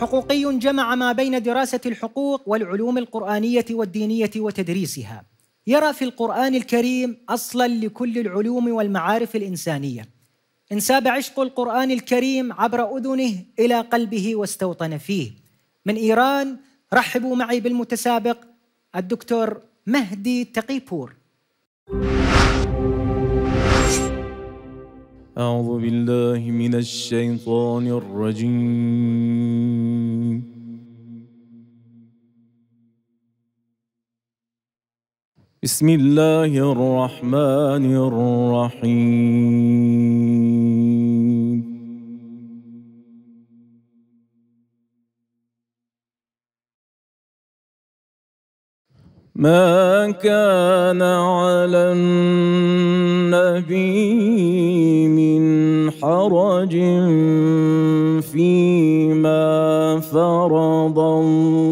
حقوقي جمع ما بين دراسة الحقوق والعلوم القرآنية والدينية وتدريسها يرى في القرآن الكريم أصلا لكل العلوم والمعارف الإنسانية انساب عشق القرآن الكريم عبر أذنه إلى قلبه واستوطن فيه من إيران رحبوا معي بالمتسابق الدكتور مهدي تقيبور أعوذ بالله من الشيطان الرجيم بسم الله الرحمن الرحيم ما كان على النبي من حرج فيما فرض الله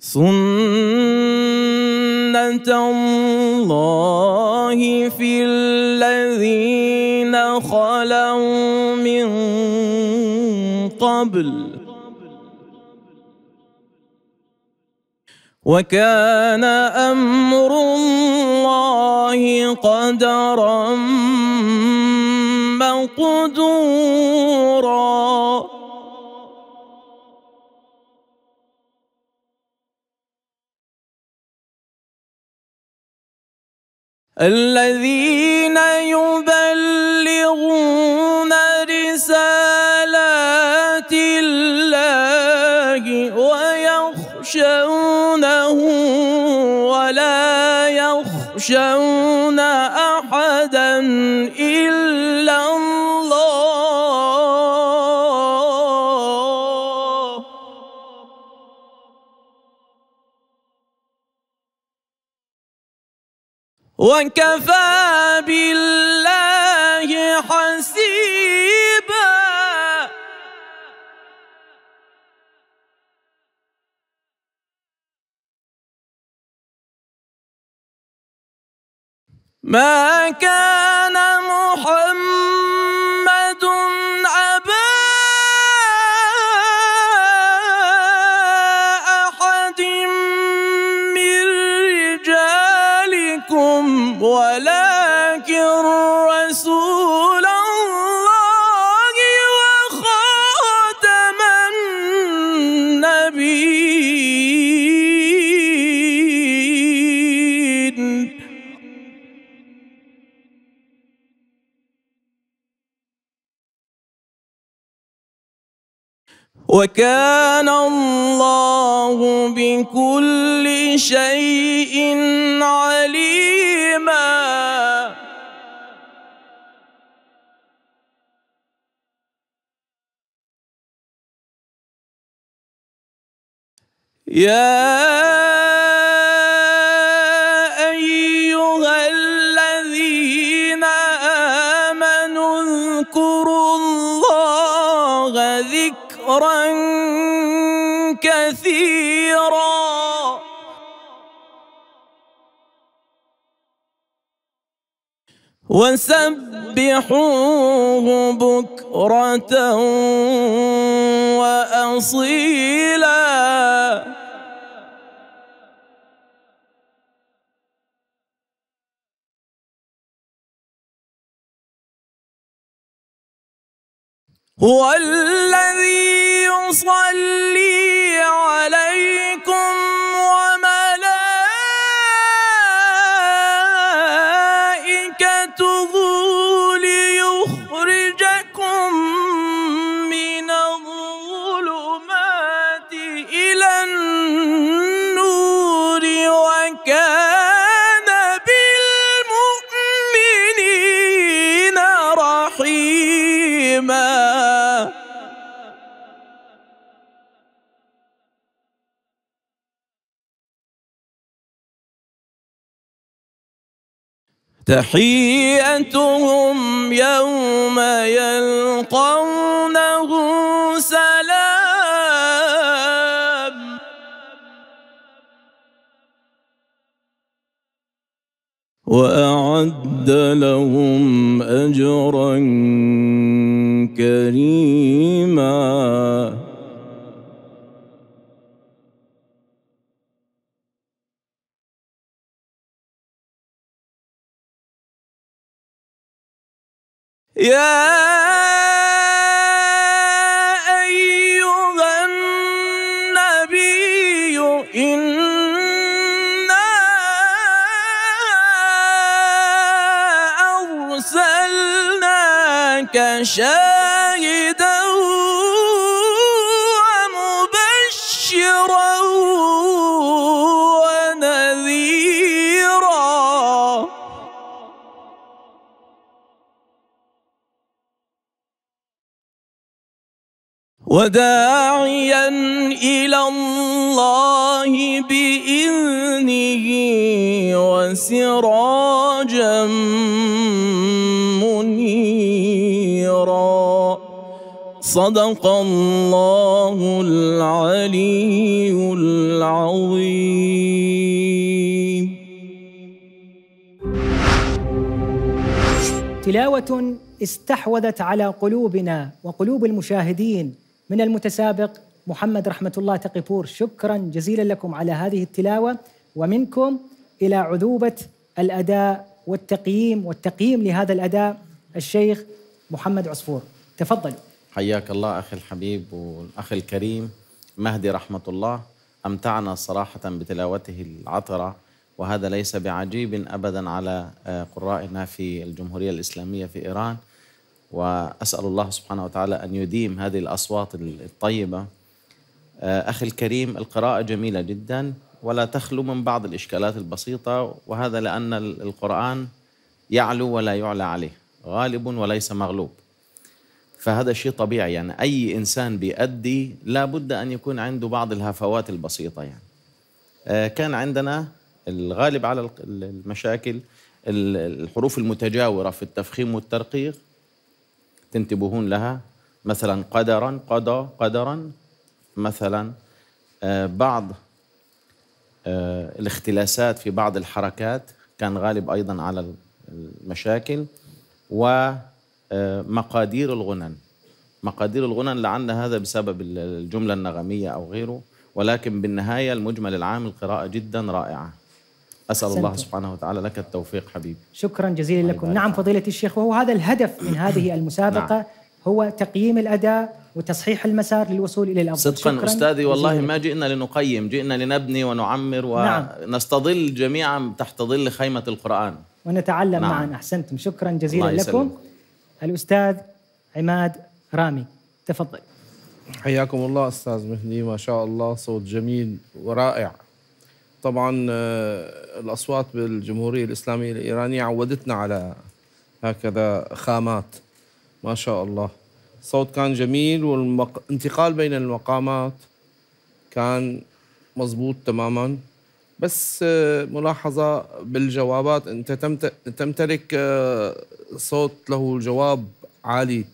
سنة الله في الذين خلوا من قبل وكان أمر الله قدرا مقدورا الذين يبلغون رسالات الله ويخشونه ولا يخشون وكفى بالله حسيبا ما كان مو وكان الله بكل شيء عليما يا كثيرا وسبحوه بكرة وأصيلا هو الذي صلى تحيتهم يوم يلقونه سلام وأعد لهم أجرا كريما يا أيها النبي إنا أرسلناك شاهدا وداعيا إلى الله بإذنه وسراجا منيرا صدق الله العلي العظيم تلاوة استحوذت على قلوبنا وقلوب المشاهدين من المتسابق محمد رحمة الله تقيبور شكرا جزيلا لكم على هذه التلاوة ومنكم إلى عذوبة الأداء والتقييم والتقييم لهذا الأداء الشيخ محمد عصفور تفضل حياك الله أخي الحبيب والأخ الكريم مهدي رحمة الله أمتعنا صراحة بتلاوته العطرة وهذا ليس بعجيب أبدا على قرائنا في الجمهورية الإسلامية في إيران وأسأل الله سبحانه وتعالى أن يديم هذه الأصوات الطيبة آه، أخي الكريم القراءة جميلة جدا ولا تخلو من بعض الإشكالات البسيطة وهذا لأن القرآن يعلو ولا يعلى عليه غالب وليس مغلوب فهذا شيء طبيعي يعني أي إنسان بيأدي لابد أن يكون عنده بعض الهفوات البسيطة يعني آه، كان عندنا الغالب على المشاكل الحروف المتجاورة في التفخيم والترقيق تنتبهون لها مثلا قدرا قضى قدرا مثلا آه، بعض آه، الاختلاسات في بعض الحركات كان غالب ايضا على المشاكل ومقادير الغنن آه، مقادير الغنن لعلنا هذا بسبب الجمله النغميه او غيره ولكن بالنهايه المجمل العام القراءه جدا رائعه أسأل الله سبحانه وتعالى لك التوفيق حبيبي شكرا جزيلا لكم نعم فضيلة الشيخ وهو هذا الهدف من نعم. هذه المسابقة نعم. هو تقييم الأداء وتصحيح المسار للوصول إلى الأفضل صدقا أستاذي والله ما جئنا لنقيم جئنا لنبني ونعمر نعم. ونستظل نعم. جميعا تحت ظل خيمة القرآن ونتعلم نعم. معا أحسنتم شكرا جزيلا لكم الأستاذ عماد رامي تفضل حياكم الله أستاذ مهدي ما شاء الله صوت جميل ورائع طبعا آه، الأصوات بالجمهورية الإسلامية الإيرانية عودتنا على هكذا خامات ما شاء الله الصوت كان جميل والانتقال بين المقامات كان مضبوط تماما بس آه، ملاحظة بالجوابات أنت تمتلك آه، صوت له جواب عالي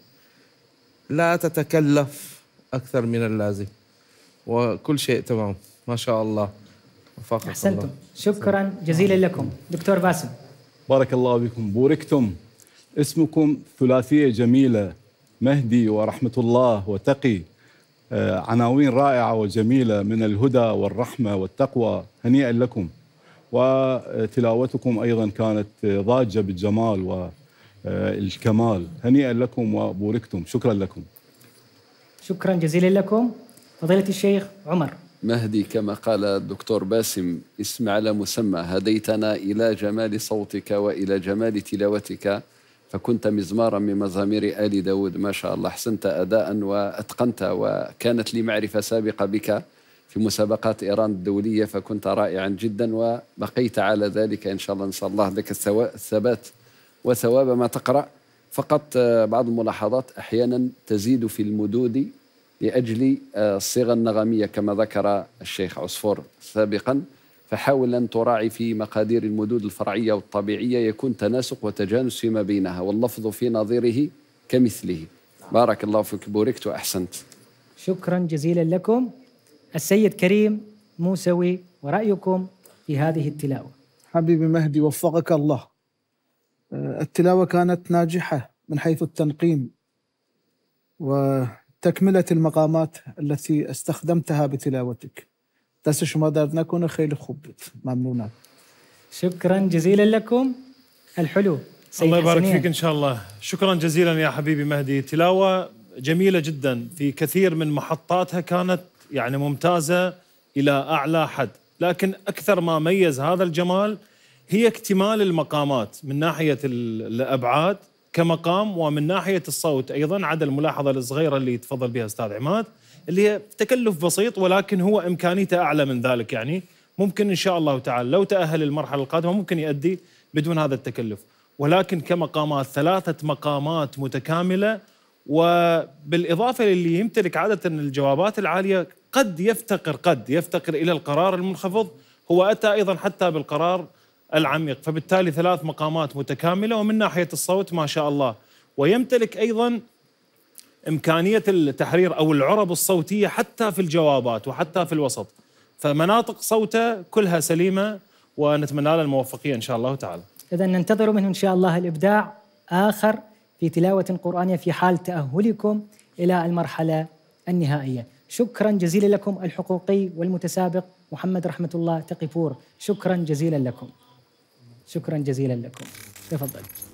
لا تتكلف أكثر من اللازم وكل شيء تمام ما شاء الله وفقك أحسنتم شكرا جزيلا لكم دكتور باسم بارك الله بكم بوركتم اسمكم ثلاثية جميلة مهدي ورحمة الله وتقي آه، عناوين رائعة وجميلة من الهدى والرحمة والتقوى هنيئا لكم وتلاوتكم أيضا كانت ضاجة بالجمال والكمال هنيئا لكم وبوركتم شكرا لكم شكرا جزيلا لكم فضيلة الشيخ عمر مهدي كما قال الدكتور باسم اسم على مسمى هديتنا إلى جمال صوتك وإلى جمال تلاوتك فكنت مزمارا من مزامير آل داود ما شاء الله أحسنت أداء وأتقنت وكانت لي معرفة سابقة بك في مسابقات إيران الدولية فكنت رائعا جدا وبقيت على ذلك إن شاء الله نسأل الله لك الثبات وثواب ما تقرأ فقط آه، بعض الملاحظات أحيانا تزيد في المدود لأجل الصيغة آه، النغمية كما ذكر الشيخ عصفور سابقا فحاول أن تراعي في مقادير المدود الفرعية والطبيعية يكون تناسق وتجانس فيما بينها واللفظ في نظيره كمثله بارك الله فيك بوركت وأحسنت شكرا جزيلا لكم السيد كريم موسوي ورأيكم في هذه التلاوة حبيبي مهدي وفقك الله آه، التلاوة كانت ناجحة من حيث التنقيم و تكملة المقامات التي استخدمتها بتلاوتك دستش مادر نكون خيل خوب ممنونة شكرا جزيلا لكم الحلو الله يبارك فيك ان شاء الله شكرا جزيلا يا حبيبي مهدي تلاوه جميله جدا في كثير من محطاتها كانت يعني ممتازه الى اعلى حد لكن اكثر ما ميز هذا الجمال هي اكتمال المقامات من ناحيه الابعاد كمقام ومن ناحيه الصوت ايضا عدا الملاحظه الصغيره اللي تفضل بها استاذ عماد اللي هي تكلف بسيط ولكن هو امكانيته اعلى من ذلك يعني ممكن ان شاء الله تعالى لو تاهل المرحله القادمه ممكن يؤدي بدون هذا التكلف ولكن كمقامات ثلاثه مقامات متكامله وبالاضافه للي يمتلك عاده الجوابات العاليه قد يفتقر قد يفتقر الى القرار المنخفض هو اتى ايضا حتى بالقرار العميق فبالتالي ثلاث مقامات متكاملة ومن ناحية الصوت ما شاء الله ويمتلك أيضا إمكانية التحرير أو العرب الصوتية حتى في الجوابات وحتى في الوسط فمناطق صوته كلها سليمة ونتمنى له الموفقية إن شاء الله تعالى إذا ننتظر منه إن شاء الله الإبداع آخر في تلاوة قرآنية في حال تأهلكم إلى المرحلة النهائية شكرا جزيلا لكم الحقوقي والمتسابق محمد رحمة الله تقفور شكرا جزيلا لكم شكرا جزيلا لكم تفضل